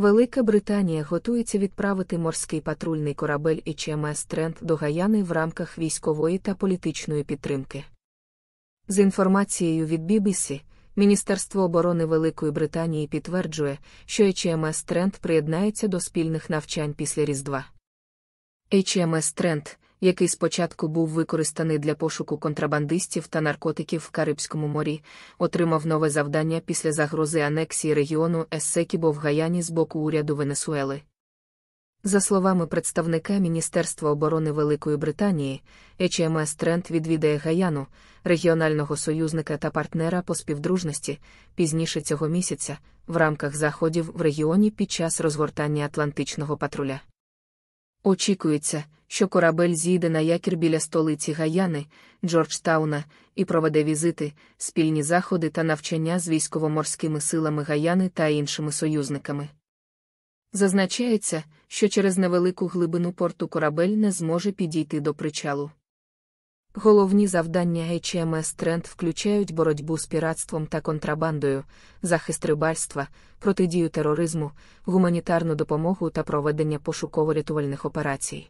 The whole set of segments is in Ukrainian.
Велика Британія готується відправити морський патрульний корабель HMS Трент до Гаяни в рамках військової та політичної підтримки. З інформацією від BBC, Міністерство оборони Великої Британії підтверджує, що HMS Трент приєднається до спільних навчань після Різдва. HMS Трент який спочатку був використаний для пошуку контрабандистів та наркотиків в Карибському морі, отримав нове завдання після загрози анексії регіону Ессекібо в Гаяні з боку уряду Венесуели. За словами представника Міністерства оборони Великої Британії, HMS Trent відвідає Гаяну, регіонального союзника та партнера по співдружності пізніше цього місяця в рамках заходів в регіоні під час розгортання Атлантичного патруля. Очікується, що корабель зійде на якір біля столиці Гаяни, Джорджтауна, і проведе візити, спільні заходи та навчання з військово-морськими силами Гаяни та іншими союзниками. Зазначається, що через невелику глибину порту корабель не зможе підійти до причалу. Головні завдання HMS Тренд включають боротьбу з піратством та контрабандою, захист рибальства, протидію тероризму, гуманітарну допомогу та проведення пошуково-рятувальних операцій.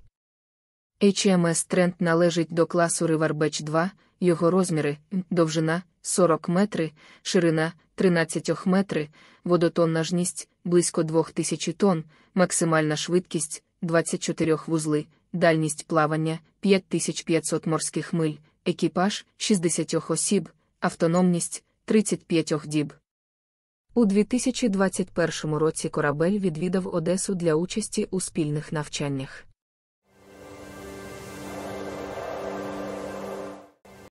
HMS Trent належить до класу Riverbedge 2, його розміри, довжина 40 метри, ширина 13 метри, водотоннажність близько 2000 тонн, максимальна швидкість 24 вузли, дальність плавання 5500 морських миль, екіпаж 60 осіб, автономність 35 діб. У 2021 році корабель відвідав Одесу для участі у спільних навчаннях.